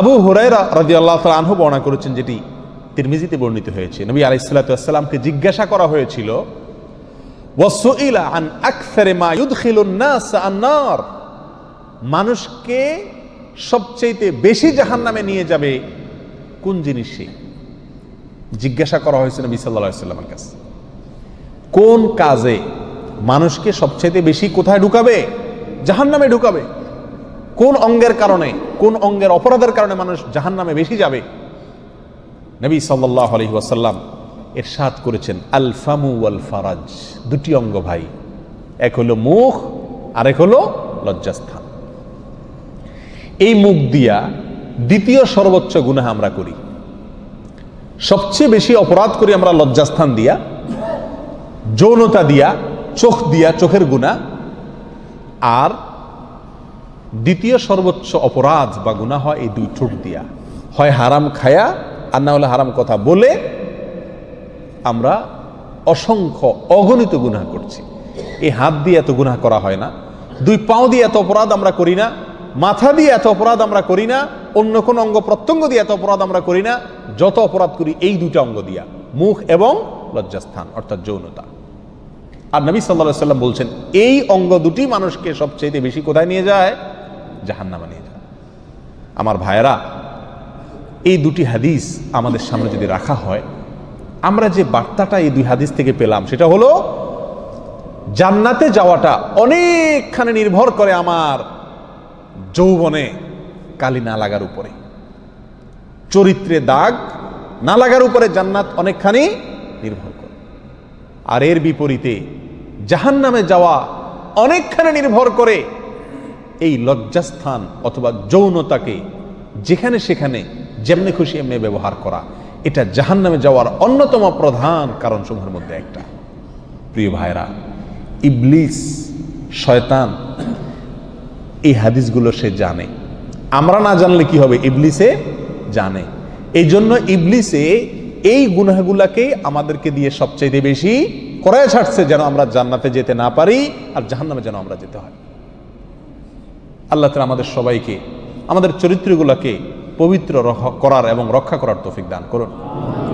আবু হুরাইরা রাজি আল্লাহ তাল আনহু বর্ণনা করেছেন যেটি তিরমিজিতে বর্ণিত হয়েছে নবী আলাইসাল্লাতামকে জিজ্ঞাসা করা হয়েছিল মানুষকে সবচেয়ে বেশি জাহান নামে নিয়ে যাবে কোন জিনিস সে জিজ্ঞাসা করা হয়েছে নবী সাল্লাহামের কাছে কোন কাজে মানুষকে সবচেয়ে বেশি কোথায় ঢুকাবে জাহান নামে ঢুকাবে কোন অঙ্গের কারণে কোন অঙ্গের অপরাধের কারণে মানুষ জাহান নামে বেশি যাবে নবী সাল্লাহ আলহি ওয়াসাল্লাম এর সাত করেছেন ফামু আল ফারাজ দুটি অঙ্গ ভাই এক হলো মুখ আর এক হলো লজ্জাস্থান এই মুখ দিয়া দ্বিতীয় সর্বোচ্চ গুণা আমরা করি সবচেয়ে বেশি অপরাধ করি আমরা লজ্জাস্থান দিয়া যৌনতা দিয়া চোখ দিয়া চোখের গুণা আর দ্বিতীয় সর্বোচ্চ অপরাধ বা গুণা হয় এই দুই ঠোঁট দিয়া হয় হারাম খায়া আর না হলে হারাম কথা বলে আমরা অসংখ্য অগণিত গুণা করছি এই হাত দিয়ে এত গুণা করা হয় না দুই পাও দিয়ে এত অপরাধ আমরা করি না মাথা দিয়ে এত অপরাধ আমরা করি না অন্য কোনো অঙ্গ প্রত্যঙ্গ দিয়ে এত অপরাধ আমরা করি না যত অপরাধ করি এই দুটা অঙ্গ দিয়া মুখ এবং লজ্জাস্থান অর্থাৎ যৌনতা আর নবী সাল্লা সাল্লাম বলছেন এই অঙ্গ দুটি মানুষকে সবচেয়ে বেশি কোথায় নিয়ে যায় জাহান্নামা নিয়ে যান আমার ভাইয়েরা এই দুটি হাদিস আমাদের সামনে যদি রাখা হয় আমরা যে বার্তাটা এই দুই হাদিস থেকে পেলাম সেটা হলো জান্নাতে যাওয়াটা অনেকখানে নির্ভর করে আমার যৌবনে কালি না লাগার উপরে চরিত্রে দাগ না লাগার উপরে জান্নাত অনেকখানি নির্ভর করে আর এর বিপরীতে জাহান নামে যাওয়া অনেকখানে নির্ভর করে এই লজ্জাস্থান অথবা যৌনতাকে যেখানে সেখানে যেমনি খুশি এমনি ব্যবহার করা এটা জাহান নামে যাওয়ার অন্যতম প্রধান কারণসমূহের মধ্যে একটা প্রিয় ভাইরা ইবলিস শয়তান এই হাদিসগুলো সে জানে আমরা না জানলে কি হবে ইবলিসে জানে এই জন্য ইবলিসে এই গুনাগুলাকে আমাদেরকে দিয়ে সবচেয়ে বেশি করায় ছাড়ছে যেন আমরা জান্নাতে যেতে না পারি আর জাহান্নামে যেন আমরা যেতে হয় আল্লাহ তালা আমাদের সবাইকে আমাদের চরিত্রগুলোকে পবিত্র করার এবং রক্ষা করার তৌফিক দান করুন